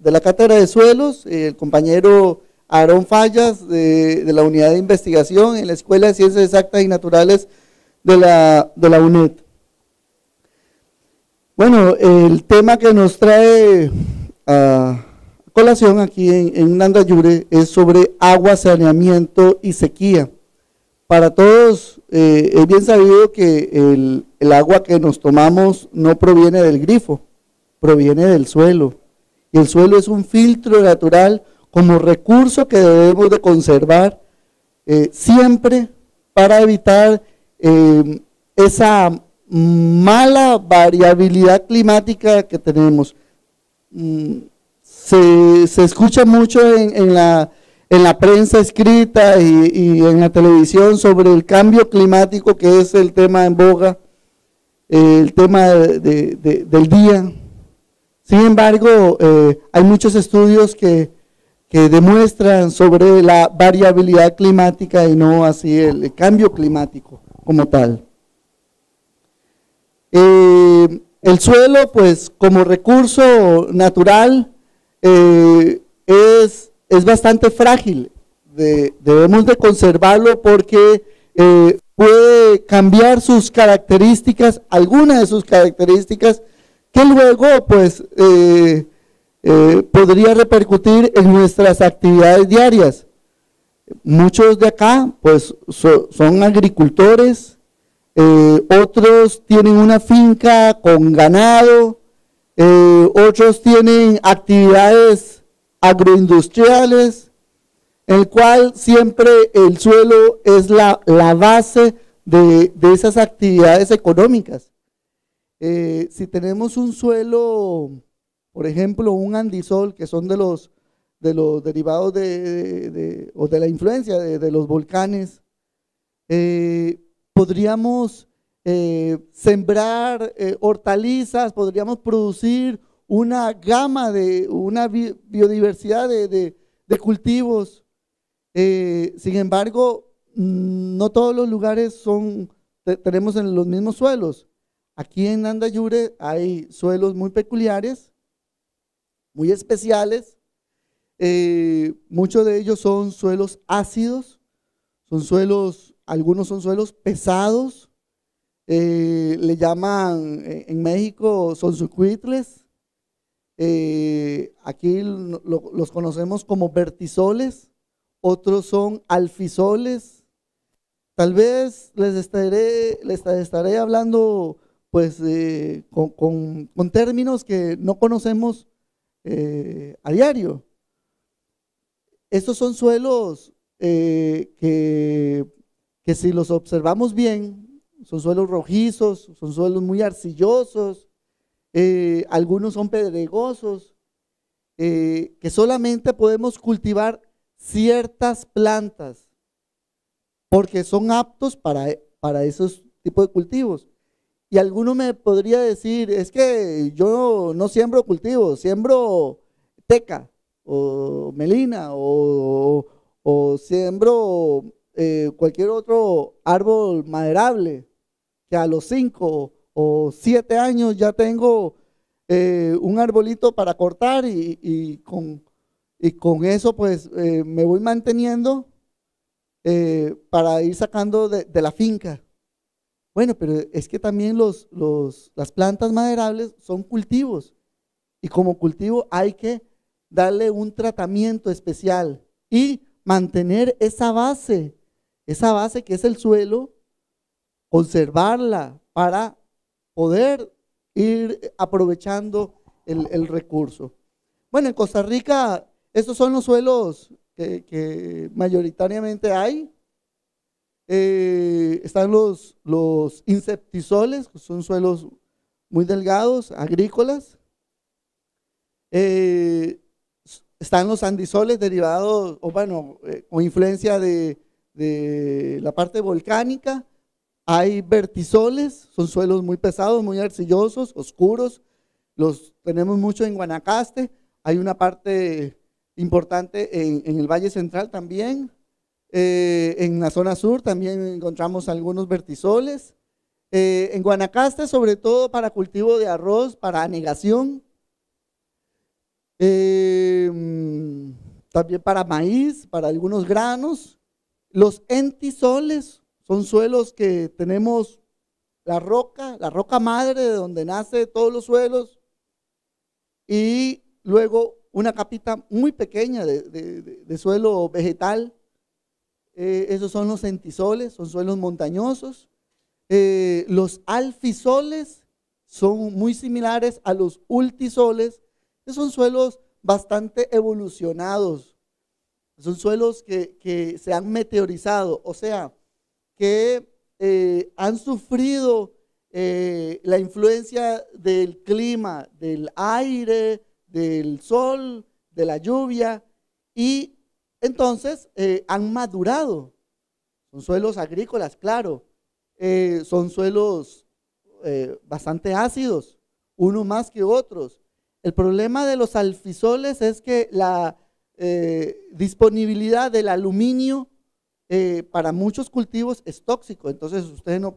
de la Cátedra de Suelos, eh, el compañero Aarón Fallas, de, la Unidad de Investigación en la Escuela de Ciencias Exactas y Naturales de la, de la UNED. Bueno, el tema que nos trae a colación aquí en, en Nandayure es sobre agua, saneamiento y sequía. Para todos eh, es bien sabido que el agua que nos tomamos no proviene del grifo, proviene del suelo y el suelo es un filtro natural como recurso que debemos de conservar eh, siempre para evitar em, esa mala variabilidad climática que tenemos. Mm, se, se, escucha mucho en, la, en la, prensa escrita y, en la televisión sobre el cambio climático que es el tema en boga, el tema de, del día, sin embargo, eh, hay muchos estudios que, demuestran sobre la variabilidad climática y no así el, cambio climático como tal. Eh, el suelo, pues como recurso natural, eh, es, bastante frágil. debemos de conservarlo porque puede cambiar sus características, algunas de sus características, que luego pues eh, eh, podría repercutir en nuestras actividades diarias. Muchos de acá pues son agricultores, eh, otros tienen una finca con ganado, otros tienen actividades agroindustriales, en el cual siempre el suelo es la, base de, de esas actividades económicas. Eh, si tenemos un suelo, por ejemplo, un andisol, que son de los, de los derivados de, o de la influencia de, los volcanes, eh, podríamos eh, sembrar hortalizas, podríamos producir una gama de una biodiversidad de, cultivos. sin embargo, mm, no todos los lugares son, tenemos en los mismos suelos. Aquí en Andayure hay suelos muy peculiares, muy especiales. Eh, muchos de ellos son suelos ácidos, son suelos, algunos son suelos pesados. Eh, le llaman eh, en México son sucuitles. aquí los conocemos como vertisoles, otros son alfisoles. Tal vez les estaré, les estaré hablando pues eh, con, términos que no conocemos eh, a diario. Estos son suelos eh, que, si los observamos bien, son suelos rojizos, son suelos muy arcillosos, algunos son pedregosos, que solamente podemos cultivar ciertas plantas porque son aptos para esos tipos de cultivos. Y alguno me podría decir, es que yo no siembro cultivo, siembro teca o melina o, o, siembro eh, cualquier otro árbol maderable, que a los cinco o siete años ya tengo eh, un arbolito para cortar y, con, y con, eso pues eh, me voy manteniendo para ir sacando de la finca. Bueno, pero es que también los, las plantas maderables son cultivos y como cultivo hay que darle un tratamiento especial y mantener esa base, esa base que es el suelo, conservarla para poder ir aprovechando el, recurso. Bueno, en Costa Rica, estos son los suelos que, mayoritariamente hay. Eh, están los, los inceptisoles que son suelos muy delgados, agrícolas. Eh, están los andisoles derivados, o bueno, eh, con influencia de, la parte volcánica. Hay vertisoles, son suelos muy pesados, muy arcillosos, oscuros. Los tenemos mucho en Guanacaste. Hay una parte importante en, en el Valle Central también. Eh, en la zona sur también encontramos algunos vertisoles. Eh, en Guanacaste, sobre todo para cultivo de arroz, para anegación. Eh, también para maíz, para algunos granos. Los entisoles son suelos que tenemos la roca, la roca madre de donde nace todos los suelos. Y luego una capita muy pequeña de suelo vegetal eh, esos son los entisoles, son suelos montañosos. Eh, los alfisoles son muy similares a los ultisoles, que son suelos bastante evolucionados. Son suelos que, se han meteorizado, o sea, que eh, han sufrido la influencia del clima, del aire, del sol, de la lluvia, y entonces, eh, han madurado. Son suelos agrícolas, claro. Eh, son suelos eh, bastante ácidos, unos más que otros. El problema de los alfisoles es que la disponibilidad del aluminio para muchos cultivos es tóxico. Entonces, ustedes no,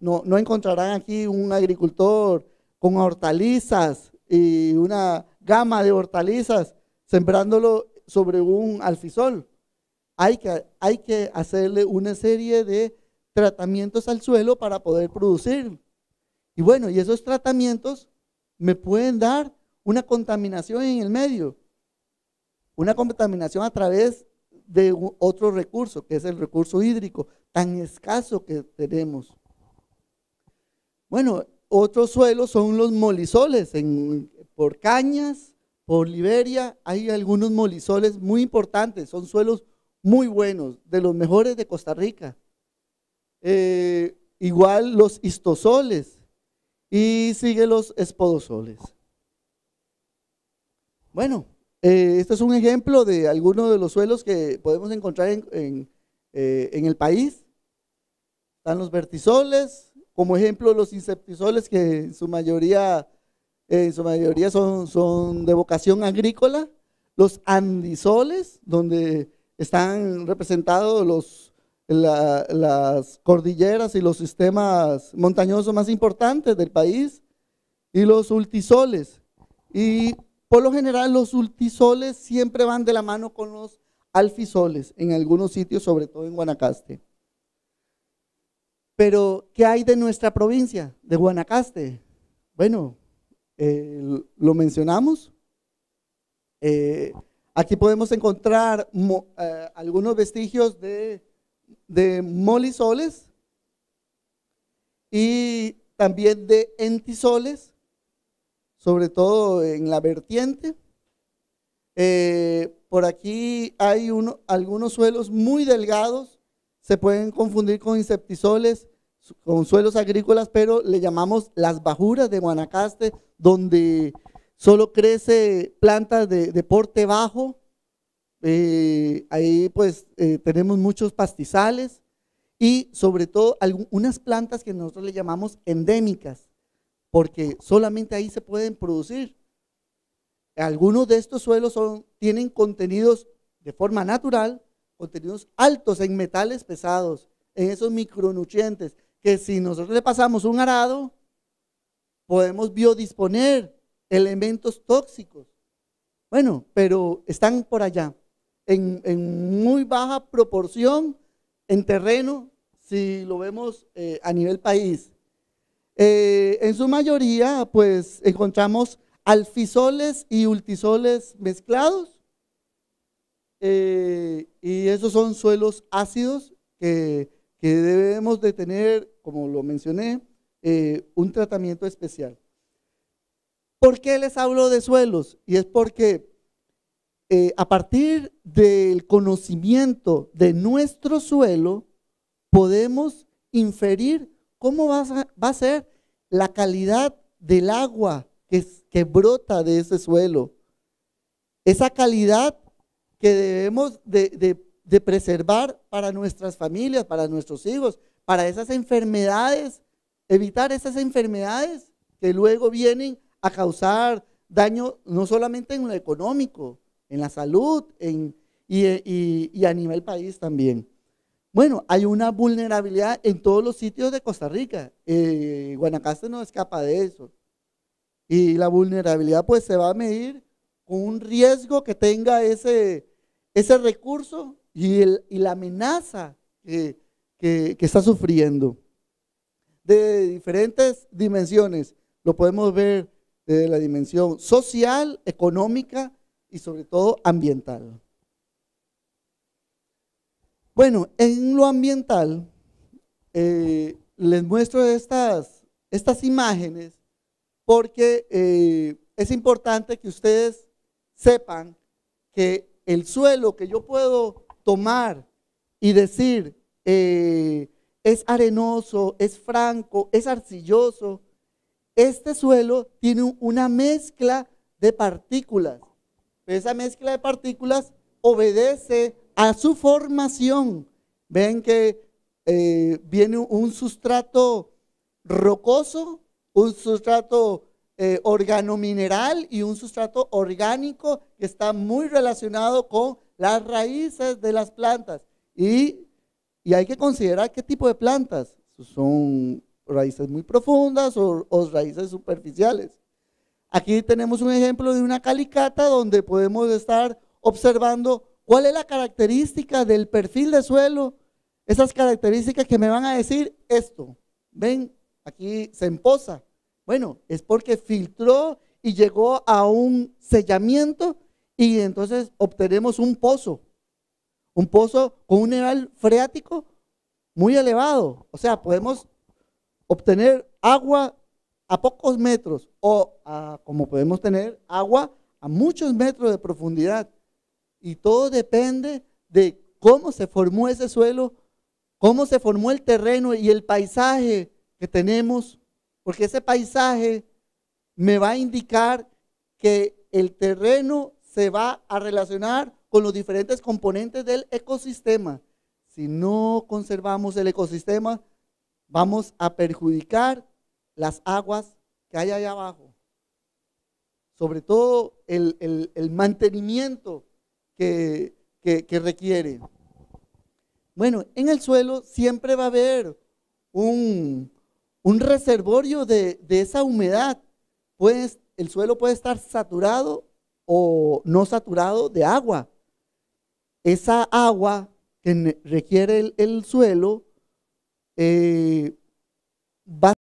no encontrarán aquí un agricultor con hortalizas y una gama de hortalizas sembrándolo sobre un alfisol. Hay que, hay que hacerle una serie de tratamientos al suelo para poder producir. Y bueno, y esos tratamientos me pueden dar una contaminación en el medio, una contaminación a través de otro recurso, que es el recurso hídrico, tan escaso que tenemos. Bueno, otros suelos son los molisoles en, por cañas, por Liberia hay algunos molisoles muy importantes, son suelos muy buenos, de los mejores de Costa Rica. Eh, igual los histosoles y sigue los espodosoles. Bueno, eh, este es un ejemplo de algunos de los suelos que podemos encontrar en, eh, el país. Están los vertisoles, como ejemplo los inceptisoles que en su mayoría en su mayoría son, de vocación agrícola, los andisoles, donde están representados los, las cordilleras y los sistemas montañosos más importantes del país, y los ultisoles. Y por lo general los ultisoles siempre van de la mano con los alfisoles, en algunos sitios, sobre todo en Guanacaste. Pero, ¿qué hay de nuestra provincia, de Guanacaste? Bueno, eh, lo mencionamos. Eh, aquí podemos encontrar eh, algunos vestigios de, molisoles y también de entisoles, sobre todo en la vertiente. por aquí hay algunos suelos muy delgados, se pueden confundir con inceptisoles con suelos agrícolas, pero le llamamos las bajuras de Guanacaste, donde solo crece plantas de, porte bajo. Eh, ahí pues eh, tenemos muchos pastizales y sobre todo algunas plantas que nosotros le llamamos endémicas, porque solamente ahí se pueden producir. Algunos de estos suelos son, tienen contenidos de forma natural, contenidos altos en metales pesados, en esos micronutrientes, que si nosotros le pasamos un arado, podemos biodisponer elementos tóxicos. Bueno, pero están por allá, en, muy baja proporción en terreno, si lo vemos eh, a nivel país. Eh, en su mayoría, pues encontramos alfisoles y ultisoles mezclados. Eh, y esos son suelos ácidos que que debemos de tener, como lo mencioné, eh, un tratamiento especial. ¿Por qué les hablo de suelos? Y es porque eh, a partir del conocimiento de nuestro suelo, podemos inferir cómo va a, ser la calidad del agua que, brota de ese suelo. Esa calidad que debemos de de preservar para nuestras familias, para nuestros hijos, para esas enfermedades, evitar esas enfermedades que luego vienen a causar daño no solamente en lo económico, en la salud en, y, a nivel país también. Bueno, hay una vulnerabilidad en todos los sitios de Costa Rica. Eh, Guanacaste no escapa de eso. Y la vulnerabilidad pues se va a medir con un riesgo que tenga ese, ese recurso y, la amenaza que, está sufriendo. De diferentes dimensiones, lo podemos ver desde la dimensión social, económica y sobre todo ambiental. Bueno, en lo ambiental, eh, les muestro estas, estas imágenes porque eh, es importante que ustedes sepan que el suelo que yo puedo tomar y decir, eh, es arenoso, es franco, es arcilloso. Este suelo tiene una mezcla de partículas. Esa mezcla de partículas obedece a su formación. Ven que eh, viene un sustrato rocoso, un sustrato eh, organomineral y un sustrato orgánico que está muy relacionado con las raíces de las plantas. Y, hay que considerar qué tipo de plantas. Son raíces muy profundas o, o raíces superficiales. Aquí tenemos un ejemplo de una calicata donde podemos estar observando cuál es la característica del perfil de suelo, esas características que me van a decir esto. Ven, aquí se emposa. Bueno, es porque filtró y llegó a un sellamiento y entonces obtenemos un pozo, un pozo con un nivel freático muy elevado. O sea, podemos obtener agua a pocos metros o como podemos tener agua a muchos metros de profundidad. Y todo depende de cómo se formó ese suelo, cómo se formó el terreno y el paisaje que tenemos, porque ese paisaje me va a indicar que el terreno se va a relacionar con los diferentes componentes del ecosistema. Si no conservamos el ecosistema, vamos a perjudicar las aguas que hay allá abajo. Sobre todo el, mantenimiento que, requiere. Bueno, en el suelo siempre va a haber un, reservorio de, de, esa humedad. Pues, el suelo puede estar saturado o no saturado de agua. Esa agua que requiere el, suelo eh, va